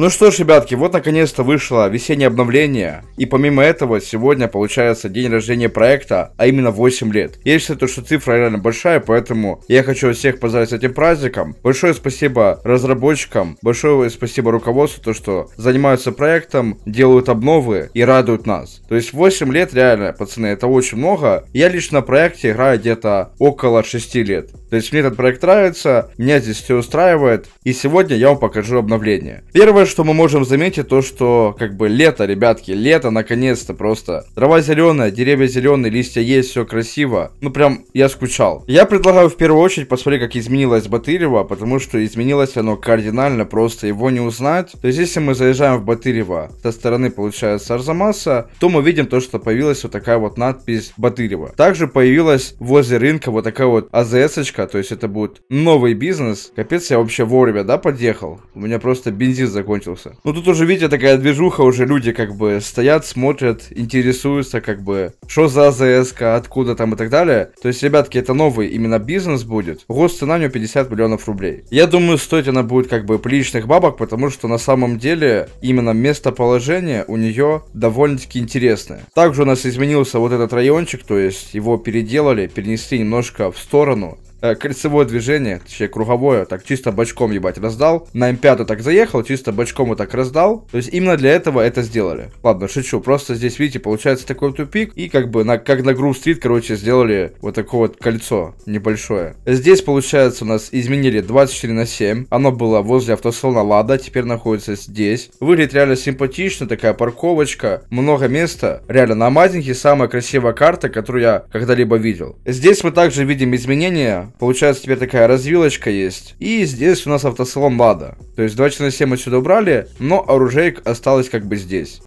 Ну что ж, ребятки, вот наконец-то вышло весеннее обновление. И помимо этого, сегодня получается день рождения проекта, а именно 8 лет. Я считаю, что цифра реально большая, поэтому я хочу всех поздравить с этим праздником. Большое спасибо разработчикам, большое спасибо руководству, то что занимаются проектом, делают обновы и радуют нас. То есть 8 лет реально, пацаны, это очень много. Я лично на проекте играю где-то около 6 лет. То есть мне этот проект нравится, меня здесь все устраивает. И сегодня я вам покажу обновление. Первое, что мы можем заметить, то что как бы лето, ребятки, лето наконец-то просто. Трава зеленая, деревья зеленые, листья есть, все красиво. Ну прям я скучал. Я предлагаю в первую очередь посмотреть, как изменилось Батырево, потому что изменилось оно кардинально, просто его не узнать. То есть если мы заезжаем в Батырево со стороны, получается, Арзамаса, то мы видим то, что появилась вот такая вот надпись Батырева. Также появилась возле рынка вот такая вот АЗС-очка, то есть это будет новый бизнес. Капец, я вообще вовремя, да, подъехал? У меня просто бензин закончился закончился. Ну тут уже, видите, такая движуха, уже люди как бы стоят, смотрят, интересуются, как бы, что за АЗСК, откуда там и так далее. То есть, ребятки, это новый именно бизнес будет. Гост цена у него 50 миллионов рублей. Я думаю, стоить она будет как бы приличных бабок, потому что на самом деле именно местоположение у нее довольно-таки интересное. Также у нас изменился вот этот райончик, то есть его переделали, перенесли немножко в сторону Э, кольцевое движение, точнее круговое, так чисто бочком, ебать, раздал. На М5 так заехал, чисто бочком вот так раздал. То есть именно для этого это сделали. Ладно, шучу, просто здесь, видите, получается такой тупик. И как бы, на, как на Groove Street, короче, сделали вот такое вот кольцо небольшое. Здесь, получается, у нас изменили 24 на 7. Оно было возле автосалона Лада, теперь находится здесь. Выглядит реально симпатично, такая парковочка, много места. Реально, на Мазинге самая красивая карта, которую я когда-либо видел. Здесь мы также видим изменения получается теперь такая развилочка есть. И здесь у нас автосалон Лада. То есть 2 часа 7 отсюда убрали, но оружейка осталось как бы здесь.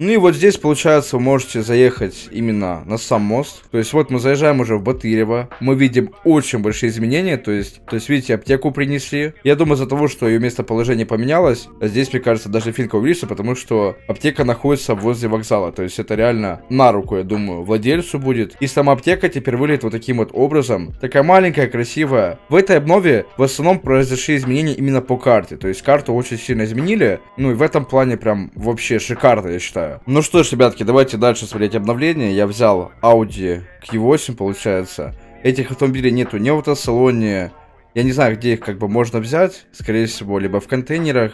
Ну и вот здесь, получается, вы можете заехать именно на сам мост. То есть вот мы заезжаем уже в Батырево. Мы видим очень большие изменения. То есть, то есть видите, аптеку принесли. Я думаю, из-за того, что ее местоположение поменялось, а здесь, мне кажется, даже финка увеличится, потому что аптека находится возле вокзала. То есть это реально на руку, я думаю, владельцу будет. И сама аптека теперь выглядит вот таким вот образом. Такая маленькая, красивая. В этой обнове в основном произошли изменения именно по карте. То есть карту очень сильно изменили. Ну и в этом плане прям вообще шикарно, я считаю играю. Э, ну что ж, ребятки, давайте дальше смотреть обновление. Я взял Audi Q8, получается. Этих автомобилей нету ни в автосалоне. Я не знаю, где их как бы можно взять. Скорее всего, либо в контейнерах,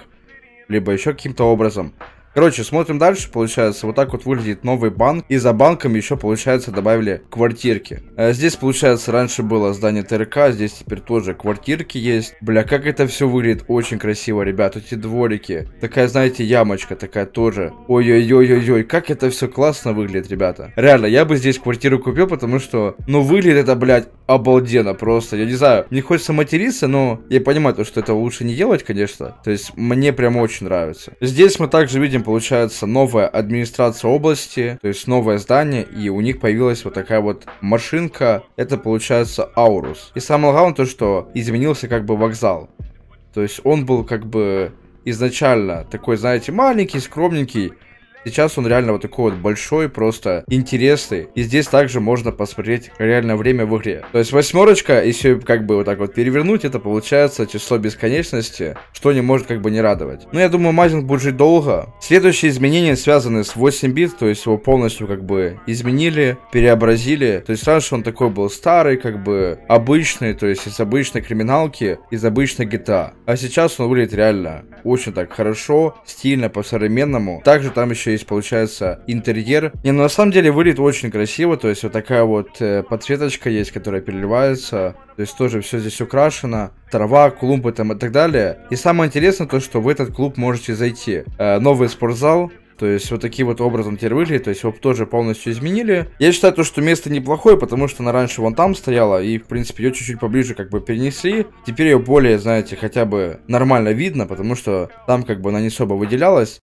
либо еще каким-то образом. Короче, смотрим дальше, получается, вот так вот выглядит новый банк, и за банком еще, получается, добавили квартирки. Э, здесь, получается, раньше было здание ТРК, здесь теперь тоже квартирки есть. Бля, как это все выглядит, очень красиво, ребят, эти дворики. Такая, знаете, ямочка такая тоже. Ой-ой-ой-ой-ой, как это все классно выглядит, ребята. Реально, я бы здесь квартиру купил, потому что, ну, выглядит это, блядь, обалденно просто. Я не знаю, мне хочется материться, но я понимаю, то, что это лучше не делать, конечно. То есть, мне прям очень нравится. Здесь мы также видим Затем получается новая администрация области, то есть новое здание, и у них появилась вот такая вот машинка, это получается Аурус. И самое главное то, что изменился как бы вокзал. То есть он был как бы изначально такой, знаете, маленький, скромненький, Сейчас он реально вот такой вот большой, просто интересный. И здесь также можно посмотреть реальное время в игре. То есть восьмерочка, если как бы вот так вот перевернуть, это получается число бесконечности, что не может как бы не радовать. Но ну, я думаю, Мазинг будет жить долго. Следующие изменения связаны с 8 бит, то есть его полностью как бы изменили, переобразили. То есть раньше он такой был старый, как бы обычный, то есть из обычной криминалки, из обычной GTA. А сейчас он выглядит реально очень так хорошо, стильно, по-современному. Также там еще еще есть, получается, интерьер. Не, ну на самом деле выглядит очень красиво, то есть вот такая вот э, подсветочка есть, которая переливается. То есть тоже все здесь украшено, трава, клумбы там и так далее. И самое интересное то, что в этот клуб можете зайти. Э, новый спортзал, то есть вот таким вот образом теперь выглядит. То есть его тоже полностью изменили. Я считаю то, что место неплохое, потому что она раньше вон там стояла. И в принципе ее чуть-чуть поближе как бы перенесли. Теперь ее более, знаете, хотя бы нормально видно, потому что там как бы она не особо выделялась.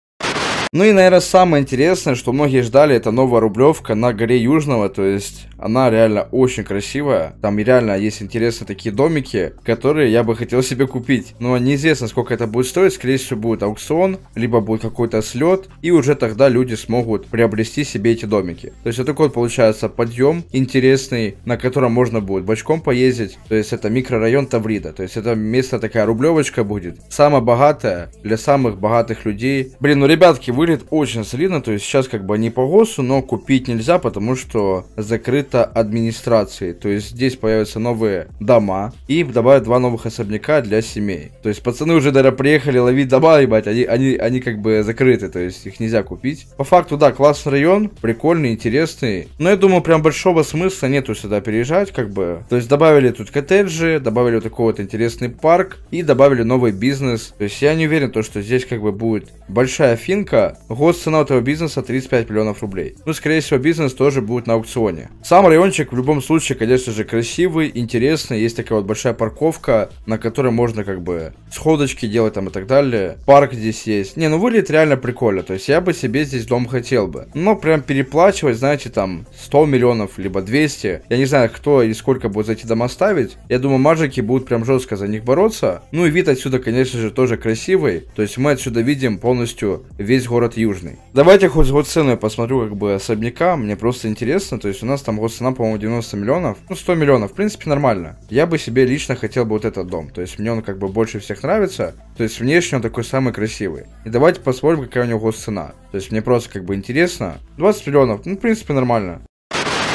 Ну и, наверное, самое интересное, что многие ждали, это новая рублевка на горе Южного, то есть она реально очень красивая. Там реально есть интересные такие домики, которые я бы хотел себе купить. Но неизвестно, сколько это будет стоить, скорее всего будет аукцион, либо будет какой-то слет, и уже тогда люди смогут приобрести себе эти домики. То есть вот такой вот получается подъем интересный, на котором можно будет бочком поездить, то есть это микрорайон Таврида, то есть это место такая рублевочка будет, самая богатая для самых богатых людей. Блин, ну ребятки, выглядит очень солидно, то есть сейчас как бы не по ГОСу, но купить нельзя, потому что закрыто администрацией. То есть здесь появятся новые дома и добавят два новых особняка для семей. То есть пацаны уже, даже приехали ловить дома, ебать, они, они, они как бы закрыты, то есть их нельзя купить. По факту, да, классный район, прикольный, интересный, но я думаю, прям большого смысла нету сюда переезжать, как бы. То есть добавили тут коттеджи, добавили вот такой вот интересный парк и добавили новый бизнес. То есть я не уверен, то, что здесь как бы будет большая финка, Год цена этого бизнеса 35 миллионов рублей. Ну, скорее всего, бизнес тоже будет на аукционе. Сам райончик в любом случае, конечно же, красивый, интересный. Есть такая вот большая парковка, на которой можно как бы сходочки делать там и так далее. Парк здесь есть. Не, ну выглядит реально прикольно. То есть я бы себе здесь дом хотел бы. Но прям переплачивать, знаете, там 100 миллионов, либо 200. Я не знаю, кто и сколько будет за эти дома ставить. Я думаю, мажики будут прям жестко за них бороться. Ну и вид отсюда, конечно же, тоже красивый. То есть мы отсюда видим полностью весь город город Южный. Давайте хоть год-цену я посмотрю как бы особняка, мне просто интересно, то есть у нас там год-цена, по-моему, 90 миллионов, ну 100 миллионов, в принципе, нормально. Я бы себе лично хотел бы вот этот дом, то есть мне он как бы больше всех нравится, то есть внешне он такой самый красивый. И давайте посмотрим, какая у него год-цена, то есть мне просто как бы интересно. 20 миллионов, ну в принципе, нормально.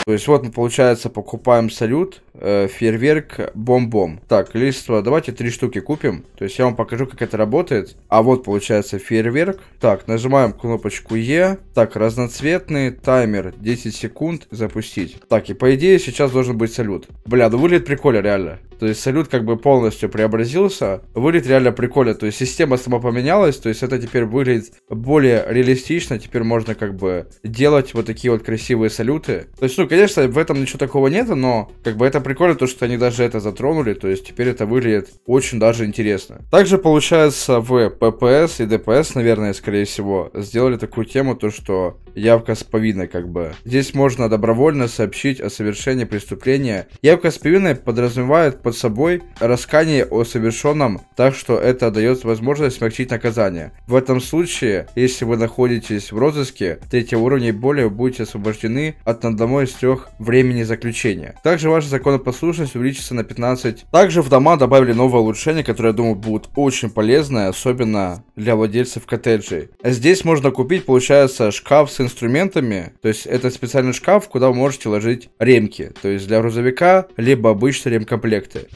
То есть вот мы, получается, покупаем салют, э, фейерверк бом. Так, листва, давайте три штуки купим. То есть я вам покажу, как это работает. А вот получается фейерверк. Так, нажимаем кнопочку Е. Так, разноцветный таймер 10 секунд запустить. Так, и по идее сейчас должен быть салют. Бля, ну выглядит прикольно реально. То есть салют как бы полностью преобразился. Выглядит реально прикольно. То есть система сама поменялась. То есть это теперь выглядит более реалистично. Теперь можно как бы делать вот такие вот красивые салюты. То есть, ну, конечно, в этом ничего такого нет, но как бы это прикольно то, что они даже это затронули, то есть теперь это выглядит очень даже интересно. Также получается в ППС и ДПС, наверное, скорее всего, сделали такую тему, то что явка с повинной, как бы. Здесь можно добровольно сообщить о совершении преступления. Явка с повинной подразумевает под собой раскание о совершенном, так что это дает возможность смягчить наказание. В этом случае, если вы находитесь в розыске третьего уровня и более, будете освобождены от одного из трех времени заключения. Также ваша законопослушность увеличится на 15. Также в дома добавили новое улучшение, которое, я думаю, будет очень полезное, особенно для владельцев коттеджей. А здесь можно купить, получается, шкаф с инструментами. То есть это специальный шкаф, куда вы можете ложить ремки. То есть для грузовика, либо обычные ремкомплекты.